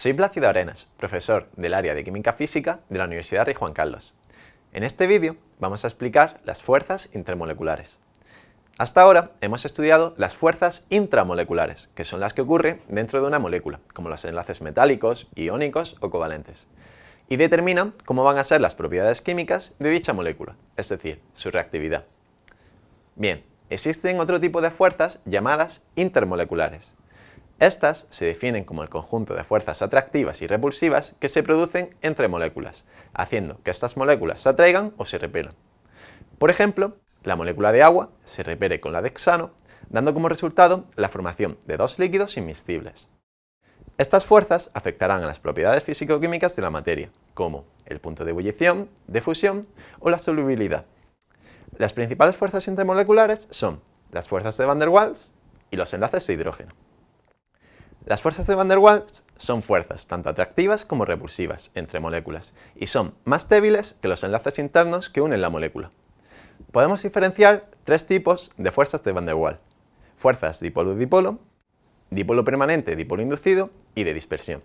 Soy Plácido Arenas, profesor del área de Química Física de la Universidad Rey Juan Carlos. En este vídeo vamos a explicar las fuerzas intermoleculares. Hasta ahora hemos estudiado las fuerzas intramoleculares, que son las que ocurren dentro de una molécula, como los enlaces metálicos, iónicos o covalentes, y determinan cómo van a ser las propiedades químicas de dicha molécula, es decir, su reactividad. Bien, existen otro tipo de fuerzas llamadas intermoleculares, estas se definen como el conjunto de fuerzas atractivas y repulsivas que se producen entre moléculas, haciendo que estas moléculas se atraigan o se repelan. Por ejemplo, la molécula de agua se repele con la de hexano, dando como resultado la formación de dos líquidos inmiscibles. Estas fuerzas afectarán a las propiedades físico-químicas de la materia, como el punto de ebullición, de fusión o la solubilidad. Las principales fuerzas intermoleculares son las fuerzas de van der Waals y los enlaces de hidrógeno. Las fuerzas de van der Waals son fuerzas tanto atractivas como repulsivas entre moléculas y son más débiles que los enlaces internos que unen la molécula. Podemos diferenciar tres tipos de fuerzas de van der Waals. Fuerzas dipolo-dipolo, dipolo permanente, dipolo inducido y de dispersión.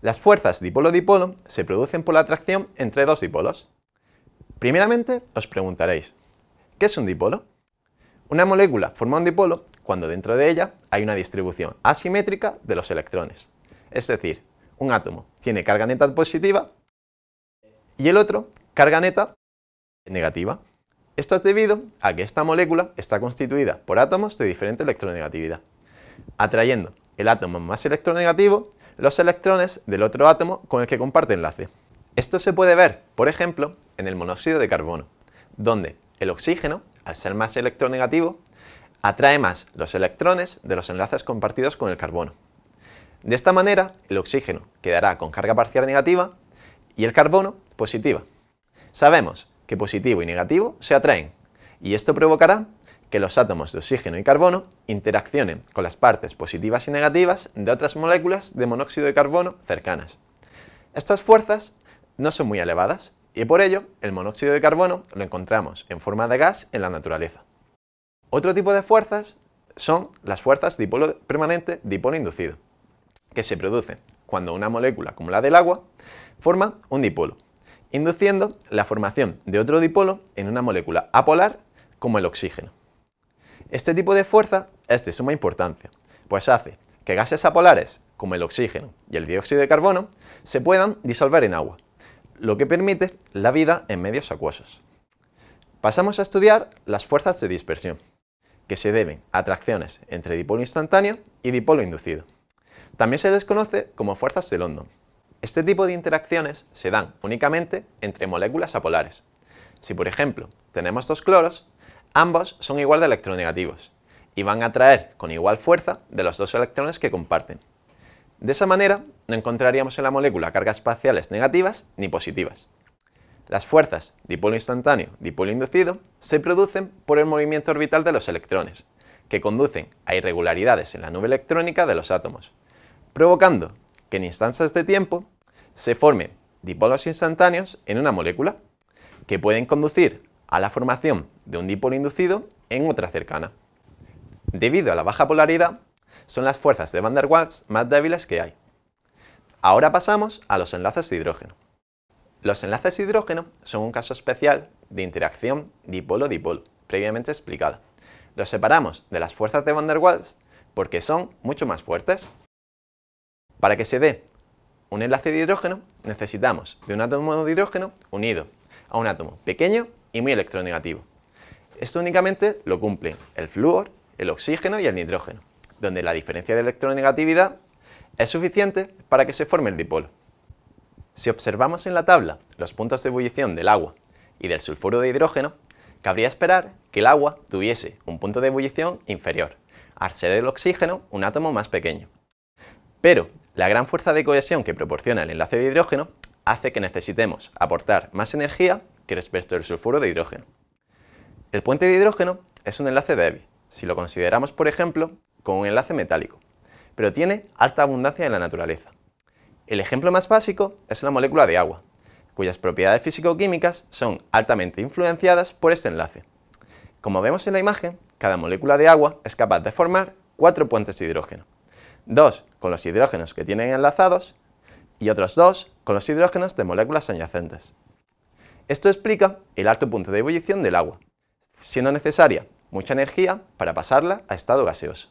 Las fuerzas dipolo-dipolo se producen por la atracción entre dos dipolos. Primeramente os preguntaréis, ¿qué es un dipolo? Una molécula forma un dipolo cuando dentro de ella hay una distribución asimétrica de los electrones. Es decir, un átomo tiene carga neta positiva y el otro carga neta negativa. Esto es debido a que esta molécula está constituida por átomos de diferente electronegatividad, atrayendo el átomo más electronegativo los electrones del otro átomo con el que comparte enlace. Esto se puede ver, por ejemplo, en el monóxido de carbono, donde el oxígeno, al ser más electronegativo, atrae más los electrones de los enlaces compartidos con el carbono. De esta manera, el oxígeno quedará con carga parcial negativa y el carbono positiva. Sabemos que positivo y negativo se atraen, y esto provocará que los átomos de oxígeno y carbono interaccionen con las partes positivas y negativas de otras moléculas de monóxido de carbono cercanas. Estas fuerzas no son muy elevadas, y por ello el monóxido de carbono lo encontramos en forma de gas en la naturaleza. Otro tipo de fuerzas son las fuerzas dipolo permanente, dipolo inducido, que se producen cuando una molécula como la del agua forma un dipolo, induciendo la formación de otro dipolo en una molécula apolar como el oxígeno. Este tipo de fuerza es de suma importancia, pues hace que gases apolares como el oxígeno y el dióxido de carbono se puedan disolver en agua, lo que permite la vida en medios acuosos. Pasamos a estudiar las fuerzas de dispersión que se deben a atracciones entre dipolo instantáneo y dipolo inducido. También se les conoce como fuerzas de London. Este tipo de interacciones se dan únicamente entre moléculas apolares. Si por ejemplo tenemos dos cloros, ambos son igual de electronegativos y van a atraer con igual fuerza de los dos electrones que comparten. De esa manera no encontraríamos en la molécula cargas espaciales negativas ni positivas. Las fuerzas dipolo instantáneo, dipolo inducido, se producen por el movimiento orbital de los electrones, que conducen a irregularidades en la nube electrónica de los átomos, provocando que en instancias de tiempo se formen dipolos instantáneos en una molécula, que pueden conducir a la formación de un dipolo inducido en otra cercana. Debido a la baja polaridad, son las fuerzas de van der Waals más débiles que hay. Ahora pasamos a los enlaces de hidrógeno. Los enlaces de hidrógeno son un caso especial de interacción dipolo-dipolo, previamente explicada. Los separamos de las fuerzas de van der Waals porque son mucho más fuertes. Para que se dé un enlace de hidrógeno, necesitamos de un átomo de hidrógeno unido a un átomo pequeño y muy electronegativo. Esto únicamente lo cumplen el flúor, el oxígeno y el nitrógeno, donde la diferencia de electronegatividad es suficiente para que se forme el dipolo. Si observamos en la tabla los puntos de ebullición del agua y del sulfuro de hidrógeno, cabría esperar que el agua tuviese un punto de ebullición inferior, al ser el oxígeno un átomo más pequeño. Pero la gran fuerza de cohesión que proporciona el enlace de hidrógeno hace que necesitemos aportar más energía que respecto del sulfuro de hidrógeno. El puente de hidrógeno es un enlace débil, si lo consideramos por ejemplo con un enlace metálico, pero tiene alta abundancia en la naturaleza. El ejemplo más básico es la molécula de agua, cuyas propiedades físico-químicas son altamente influenciadas por este enlace. Como vemos en la imagen, cada molécula de agua es capaz de formar cuatro puentes de hidrógeno. Dos con los hidrógenos que tienen enlazados y otros dos con los hidrógenos de moléculas adyacentes. Esto explica el alto punto de ebullición del agua, siendo necesaria mucha energía para pasarla a estado gaseoso.